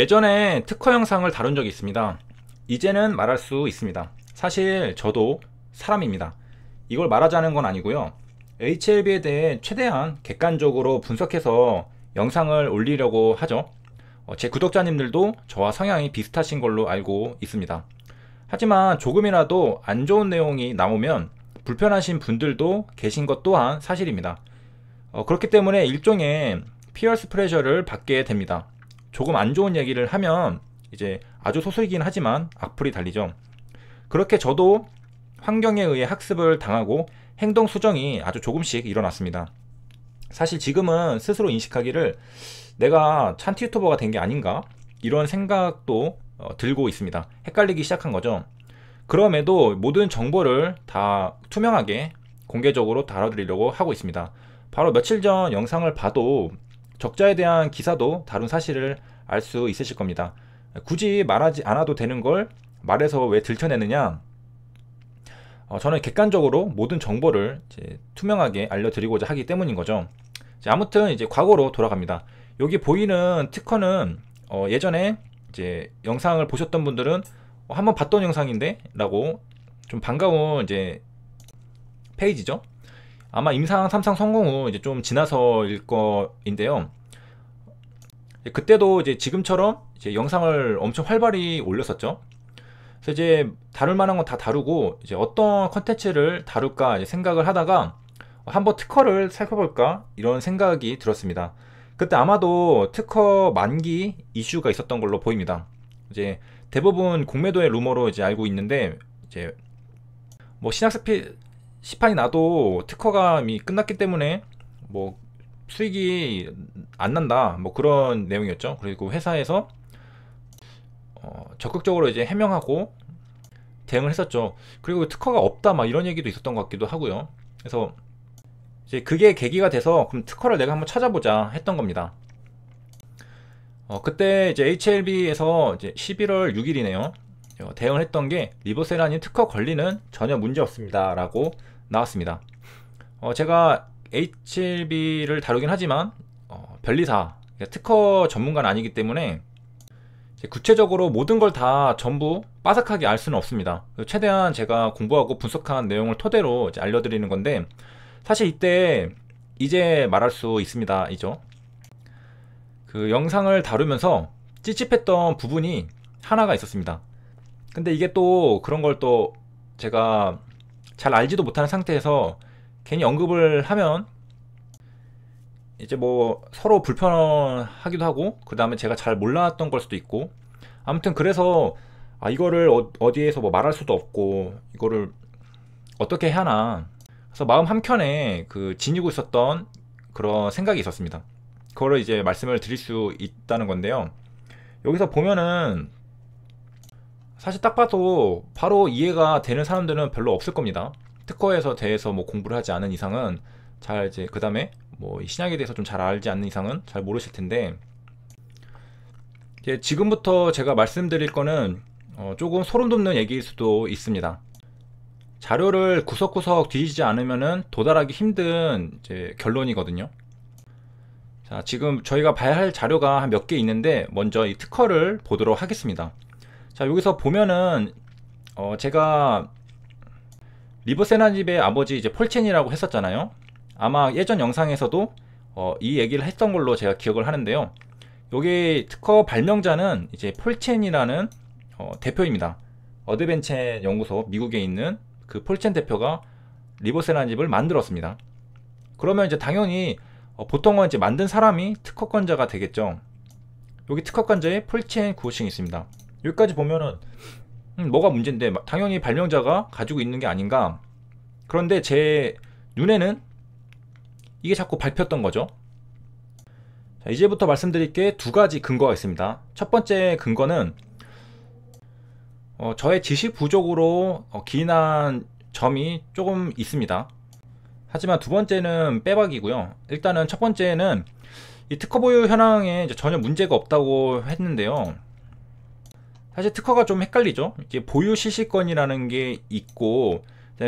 예전에 특허 영상을 다룬 적이 있습니다. 이제는 말할 수 있습니다. 사실 저도 사람입니다. 이걸 말하자는 건 아니고요. HLB에 대해 최대한 객관적으로 분석해서 영상을 올리려고 하죠. 어, 제 구독자님들도 저와 성향이 비슷하신 걸로 알고 있습니다. 하지만 조금이라도 안 좋은 내용이 나오면 불편하신 분들도 계신 것 또한 사실입니다. 어, 그렇기 때문에 일종의 피어스 프레셔를 e e 받게 됩니다. 조금 안 좋은 얘기를 하면 이제 아주 소수이긴 하지만 악플이 달리죠. 그렇게 저도 환경에 의해 학습을 당하고 행동 수정이 아주 조금씩 일어났습니다. 사실 지금은 스스로 인식하기를 내가 찬티 유튜버가 된 게 아닌가 이런 생각도 어, 들고 있습니다. 헷갈리기 시작한 거죠. 그럼에도 모든 정보를 다 투명하게 공개적으로 다뤄드리려고 하고 있습니다. 바로 며칠 전 영상을 봐도 적자에 대한 기사도 다룬 사실을 알 수 있으실 겁니다. 굳이 말하지 않아도 되는 걸 말해서 왜 들춰내느냐? 어, 저는 객관적으로 모든 정보를 투명하게 알려드리고자 하기 때문인 거죠. 이제 아무튼 이제 과거로 돌아갑니다. 여기 보이는 특허는 어, 예전에 이제 영상을 보셨던 분들은 어, 한번 봤던 영상인데라고 좀 반가운 이제 페이지죠. 아마 임상 삼상 성공 후 이제 좀 지나서일 거인데요. 그때도 이제 지금처럼 이제 영상을 엄청 활발히 올렸었죠. 그래서 이제 다룰 만한 건 다 다루고 이제 어떤 컨텐츠를 다룰까 생각을 하다가 한번 특허를 살펴볼까 이런 생각이 들었습니다. 그때 아마도 특허 만기 이슈가 있었던 걸로 보입니다. 이제 대부분 공매도의 루머로 이제 알고 있는데 이제 뭐신학습피 시판이 나도 특허감이 끝났기 때문에 뭐 수익이 안 난다 뭐 그런 내용이었죠 그리고 회사에서 어, 적극적으로 이제 해명하고 대응을 했었죠 그리고 특허가 없다 막 이런 얘기도 있었던 것 같기도 하고요 그래서 이제 그게 계기가 돼서 그럼 특허를 내가 한번 찾아보자 했던 겁니다 어, 그때 이제 HLB에서 이제 11월 6일이네요 어, 대응을 했던 게 리버세라닌 특허 권리는 전혀 문제 없습니다 라고 나왔습니다 어, 제가 HLB를 다루긴 하지만 어, 변리사 그러니까 특허 전문가는 아니기 때문에 구체적으로 모든 걸 다 전부 빠삭하게 알 수는 없습니다. 최대한 제가 공부하고 분석한 내용을 토대로 알려드리는 건데 사실 이때 이제 말할 수 있습니다. 이죠. 그 영상을 다루면서 찝찝했던 부분이 하나가 있었습니다. 근데 이게 또 그런 걸 또 제가 잘 알지도 못하는 상태에서 괜히 언급을 하면 이제 뭐 서로 불편하기도 하고 그 다음에 제가 잘 몰랐던 걸 수도 있고 아무튼 그래서 아 이거를 어, 디에서뭐 말할 수도 없고 이거를 어떻게 해야 하나 그래서 마음 한켠에 그 지니고 있었던 그런 생각이 있었습니다 그거를 이제 말씀을 드릴 수 있다는 건데요 여기서 보면은 사실 딱 봐도 바로 이해가 되는 사람들은 별로 없을 겁니다 특허에서 대해서 뭐 공부를 하지 않은 이상은 잘 이제 그 다음에 뭐 신약에 대해서 좀 잘 알지 않는 이상은 잘 모르실 텐데 이제 지금부터 제가 말씀드릴 거는 어 조금 소름 돋는 얘기일 수도 있습니다. 자료를 구석구석 뒤지지 않으면 도달하기 힘든 이제 결론이거든요. 자, 지금 저희가 봐야 할 자료가 몇 개 있는데 먼저 이 특허를 보도록 하겠습니다. 자, 여기서 보면은 어 제가 리브세나집의 아버지 이제 폴첸이라고 했었잖아요. 아마 예전 영상에서도 어, 이 얘기를 했던 걸로 제가 기억을 하는데요. 여기 특허 발명자는 이제 폴첸이라는 어, 대표입니다. 어드벤체 연구소 미국에 있는 그 폴첸 대표가 리보세라집을 만들었습니다. 그러면 이제 당연히 어, 보통은 이제 만든 사람이 특허권자가 되겠죠. 여기 특허권자의 폴첸 구호칭이 있습니다. 여기까지 보면은 음, 뭐가 문제인데 당연히 발명자가 가지고 있는 게 아닌가. 그런데 제 눈에는 이게 자꾸 밟혔던 거죠. 자, 이제부터 말씀드릴 게 두 가지 근거가 있습니다. 첫 번째 근거는 어, 저의 지식 부족으로 어, 기인한 점이 조금 있습니다. 하지만 두 번째는 빼박이고요. 일단은 첫 번째는 이 특허 보유 현황에 전혀 문제가 없다고 했는데요. 사실 특허가 좀 헷갈리죠. 이제 보유 시시권이라는 게 있고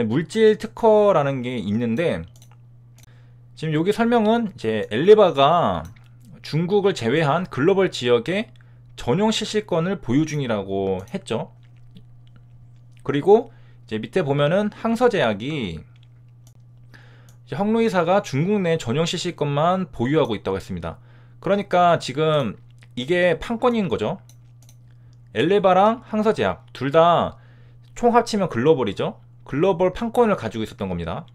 물질 특허라는 게 있는데 지금 여기 설명은 이제 엘리바가 중국을 제외한 글로벌 지역에 전용 시시권을 보유 중이라고 했죠. 그리고 이제 밑에 보면은 항서제약이 헝루이사가 중국 내 전용 시시권만 보유하고 있다고 했습니다. 그러니까 지금 이게 판권인 거죠. 엘레바랑 항서제약 둘 다 총 합치면 글로벌이죠. 글로벌 판권을 가지고 있었던 겁니다.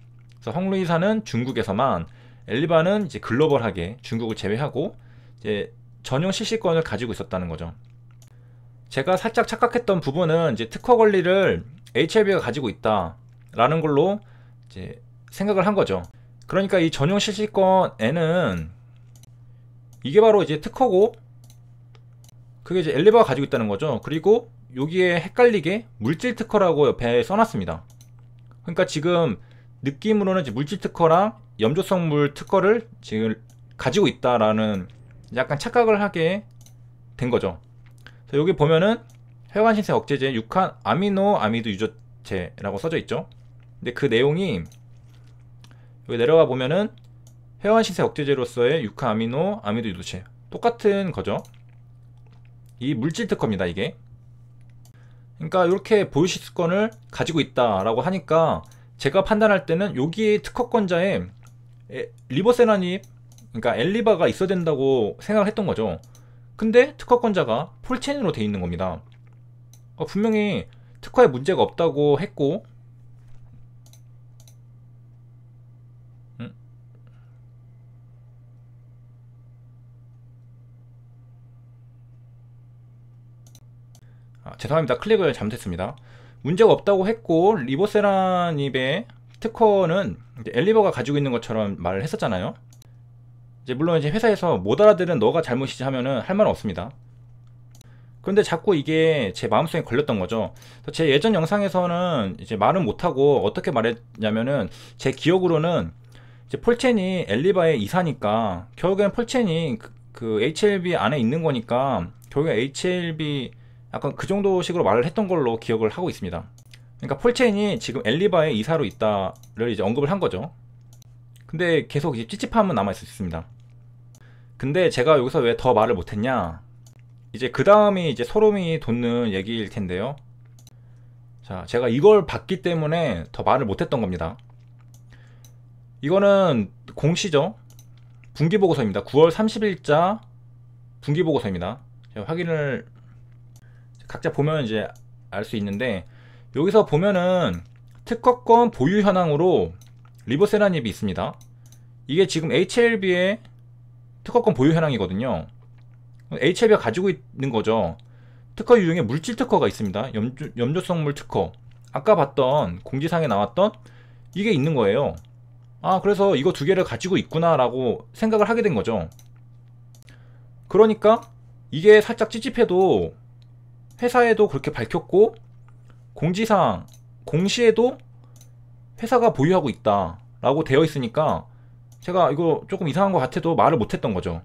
그래서 황루이사는 중국에서만 엘리바는 이제 글로벌하게 중국을 제외하고 이제 전용 실시권을 가지고 있었다는 거죠. 제가 살짝 착각했던 부분은 이제 특허 권리를 HLB가 가지고 있다라는 걸로 이제 생각을 한 거죠. 그러니까 이 전용 실시권에는 이게 바로 이제 특허고 그게 이제 엘리바가 가지고 있다는 거죠. 그리고 여기에 헷갈리게 물질 특허라고 옆에 써놨습니다. 그러니까 지금 느낌으로는 이제 물질 특허랑 염조성물 특허를 지금 가지고 있다라는 약간 착각을 하게 된 거죠. 여기 보면은 혈관 신세 억제제 6한 아미노 아미드 유조체라고 써져 있죠. 근데 그 내용이 여기 내려와 보면은 혈관 신세 억제제로서의 6한 아미노 아미드 유조체 똑같은 거죠. 이 물질 특허입니다 이게 그러니까 이렇게 보유시 특권을 가지고 있다라고 하니까 제가 판단할 때는 여기에 특허권자에 리버세나니 그러니까 엘리바가 있어야 된다고 생각을 했던 거죠 근데 특허권자가 폴첸으로 돼 있는 겁니다 어, 분명히 특허에 문제가 없다고 했고 아, 죄송합니다. 클릭을 잘못했습니다. 문제가 없다고 했고 리보세라닙의 특허는 엘리버가 가지고 있는 것처럼 말을 했었잖아요. 이제 물론 이제 회사에서 못 알아들은 너가 잘못이지 하면은 할 말은 없습니다. 그런데 자꾸 이게 제 마음속에 걸렸던 거죠. 제 예전 영상에서는 이제 말은 못하고 어떻게 말했냐면은 제 기억으로는 이제 폴첸이 엘리바의 이사니까 결국엔 폴첸이 그, 그 HLB 안에 있는 거니까 결국엔 HLB 약간 그 정도 식으로 말을 했던 걸로 기억을 하고 있습니다. 그러니까 폴체인이 지금 엘리바의 이사로 있다를 이제 언급을 한 거죠. 근데 계속 이제 찝찝함은 남아있었습니다. 근데 제가 여기서 왜 더 말을 못했냐? 이제 그 다음이 이제 소름이 돋는 얘기일 텐데요. 자, 제가 이걸 봤기 때문에 더 말을 못했던 겁니다. 이거는 공시죠. 분기보고서입니다. 9월 30일자 분기보고서입니다. 제가 확인을 각자 보면 이제 알 수 있는데 여기서 보면은 특허권 보유 현황으로 리버세라닙이 있습니다. 이게 지금 HLB의 특허권 보유 현황이거든요. HLB가 가지고 있는 거죠. 특허 유형에 물질 특허가 있습니다. 염조, 염조성물 특허. 아까 봤던 공지상에 나왔던 이게 있는 거예요. 아, 그래서 이거 두 개를 가지고 있구나라고 생각을 하게 된 거죠. 그러니까 이게 살짝 찝찝해도 회사에도 그렇게 밝혔고 공지사항 공시에도 회사가 보유하고 있다 라고 되어 있으니까 제가 이거 조금 이상한 것 같아도 말을 못했던 거죠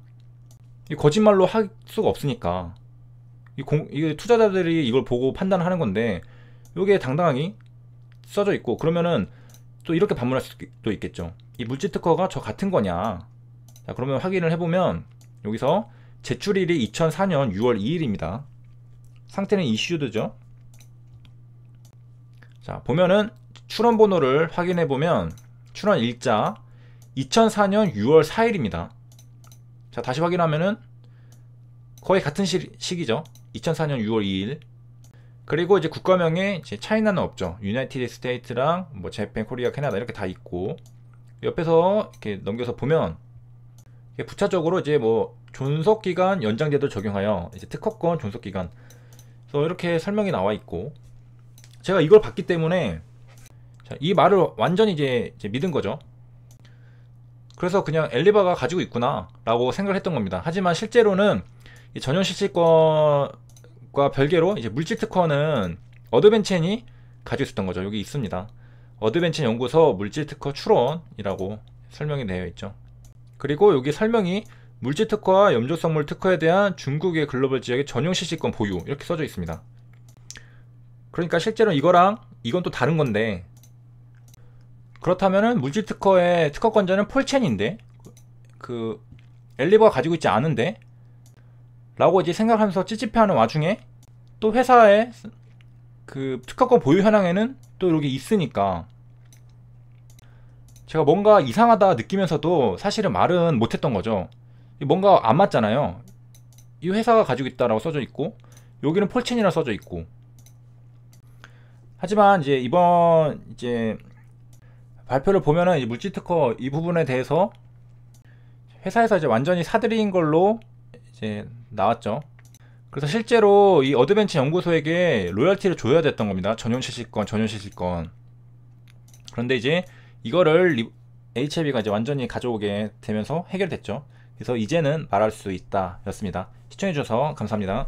거짓말로 할 수가 없으니까 이 공, 이게 투자자들이 이걸 보고 판단하는 건데 이게 당당하게 써져 있고 그러면은 또 이렇게 반문할 수도 있겠죠 이 물질특허가 저 같은 거냐 자 그러면 확인을 해보면 여기서 제출일이 2004년 6월 2일입니다 상태는 이슈드죠. 자, 보면은 출원 번호를 확인해 보면 출원 일자 2004년 6월 4일입니다. 자, 다시 확인하면은 거의 같은 시, 기죠 2004년 6월 2일. 그리고 이제 국가명에 이제 차이나는 없죠. 유나이티드 스테이트랑 뭐 재팬, 코리아, 캐나다 이렇게 다 있고 옆에서 이렇게 넘겨서 보면 부차적으로 이제 뭐 존속 기간 연장제도 적용하여 이제 특허권 존속 기간 그래서 이렇게 설명이 나와 있고 제가 이걸 봤기 때문에 이 말을 완전히 이제, 이제 믿은 거죠. 그래서 그냥 엘리바가 가지고 있구나 라고 생각을 했던 겁니다. 하지만 실제로는 전용 실시권과 별개로 이제 물질 특허는 어드벤첸이 가지고 있었던 거죠. 여기 있습니다. 어드벤첸 연구소 물질 특허 출원이라고 설명이 되어 있죠. 그리고 여기 설명이 물질특허와 염조성물 특허에 대한 중국의 글로벌 지역의 전용 실시권 보유 이렇게 써져 있습니다. 그러니까 실제로 이거랑 이건 또 다른 건데 그렇다면은 물질특허의 특허권자는 폴첸인데 그 엘리버가 가지고 있지 않은데 라고 이제 생각하면서 찝찝해하는 와중에 또 회사의 그 특허권 보유 현황에는 또 여기 있으니까 제가 뭔가 이상하다 느끼면서도 사실은 말은 못했던 거죠. 뭔가 안 맞잖아요. 이 회사가 가지고 있다라고 써져 있고 여기는 폴친이라 써져 있고 하지만 이제 이번 이제 발표를 보면은 물질특허 이 부분에 대해서 회사에서 이제 완전히 사들인 걸로 이제 나왔죠. 그래서 실제로 이 어드벤처 연구소에게 로열티를 줘야 됐던 겁니다. 전용 실시권, 전용 실시권. 그런데 이제 이거를 HIV가 이제 완전히 가져오게 되면서 해결됐죠. 그래서 이제는 말할 수 있다 였습니다. 시청해주셔서 감사합니다.